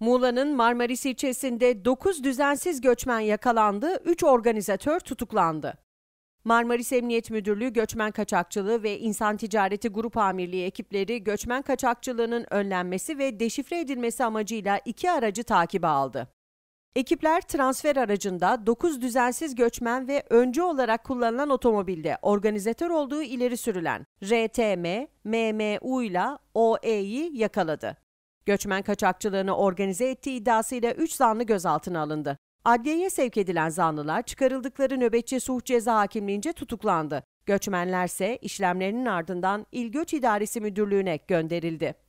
Muğla'nın Marmaris ilçesinde 9 düzensiz göçmen yakalandı, 3 organizatör tutuklandı. Marmaris Emniyet Müdürlüğü Göçmen Kaçakçılığı ve İnsan Ticareti Grup Amirliği ekipleri göçmen kaçakçılığının önlenmesi ve deşifre edilmesi amacıyla iki aracı takibe aldı. Ekipler transfer aracında 9 düzensiz göçmen ve önce olarak kullanılan otomobilde organizatör olduğu ileri sürülen RTM, MMU ile OE'yi yakaladı. Göçmen kaçakçılığını organize ettiği iddiasıyla 3 zanlı gözaltına alındı. Adliyeye sevk edilen zanlılar çıkarıldıkları nöbetçi suç ceza hakimliğince tutuklandı. Göçmenlerse işlemlerinin ardından İl Göç İdaresi Müdürlüğü'ne gönderildi.